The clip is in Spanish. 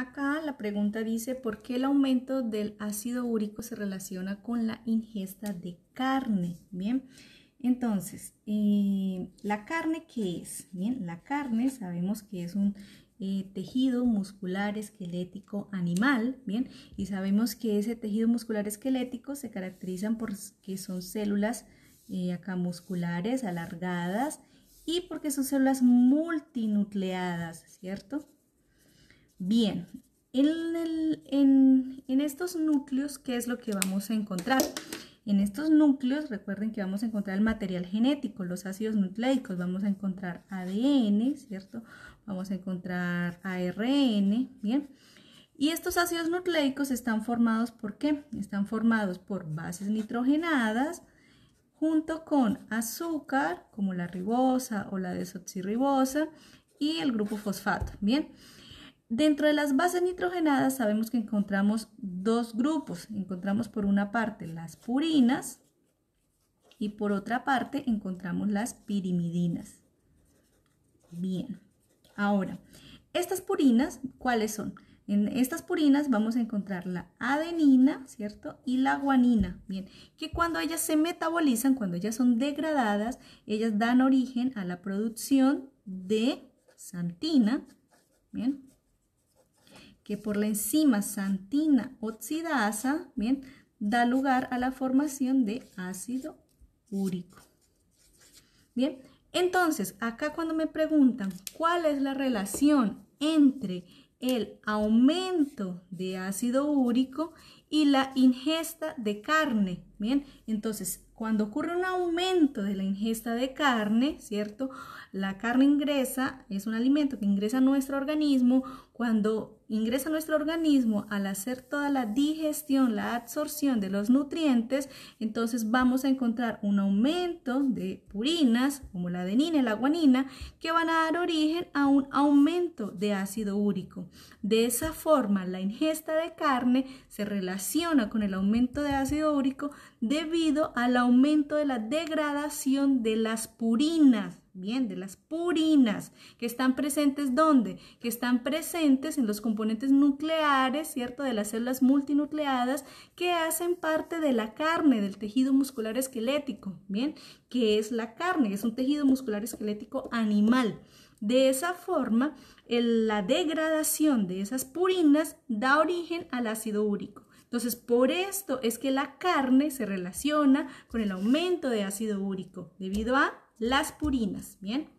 Acá la pregunta dice, ¿por qué el aumento del ácido úrico se relaciona con la ingesta de carne? Bien, entonces, eh, ¿la carne qué es? Bien, la carne sabemos que es un eh, tejido muscular esquelético animal, ¿bien? Y sabemos que ese tejido muscular esquelético se caracterizan porque son células eh, acá musculares alargadas y porque son células multinucleadas, ¿cierto? Bien, en, estos núcleos, ¿qué es lo que vamos a encontrar? En estos núcleos, recuerden que vamos a encontrar el material genético, los ácidos nucleicos, vamos a encontrar ADN, ¿cierto? Vamos a encontrar ARN, ¿bien? Y estos ácidos nucleicos están formados por qué? Están formados por bases nitrogenadas junto con azúcar, como la ribosa o la desoxirribosa, y el grupo fosfato, ¿bien? bien Dentro de las bases nitrogenadas sabemos que encontramos dos grupos. Encontramos por una parte las purinas y por otra parte encontramos las pirimidinas. Bien, ahora, estas purinas, ¿cuáles son? En estas purinas vamos a encontrar la adenina, ¿cierto? Y la guanina, bien, que cuando ellas se metabolizan, cuando ellas son degradadas, ellas dan origen a la producción de santina, bien, que por la enzima santina oxidasa, bien, da lugar a la formación de ácido úrico. Bien, entonces, acá cuando me preguntan cuál es la relación entre el aumento de ácido úrico y la ingesta de carne. Bien, entonces cuando ocurre un aumento de la ingesta de carne, ¿cierto? La carne ingresa, es un alimento que ingresa a nuestro organismo. Cuando ingresa a nuestro organismo, al hacer toda la digestión, la absorción de los nutrientes, entonces vamos a encontrar un aumento de purinas, como la adenina y la guanina, que van a dar origen a un aumento de ácido úrico. De esa forma, la ingesta de carne se relaciona con el aumento de ácido úrico debido al aumento de la degradación de las purinas, bien, de las purinas, que están presentes ¿dónde? Que están presentes en los componentes nucleares, ¿cierto? De las células multinucleadas que hacen parte de la carne, del tejido muscular esquelético, bien, que es la carne, es un tejido muscular esquelético animal. De esa forma, la degradación de esas purinas da origen al ácido úrico. Entonces, por esto es que la carne se relaciona con el aumento de ácido úrico debido a las purinas, ¿bien?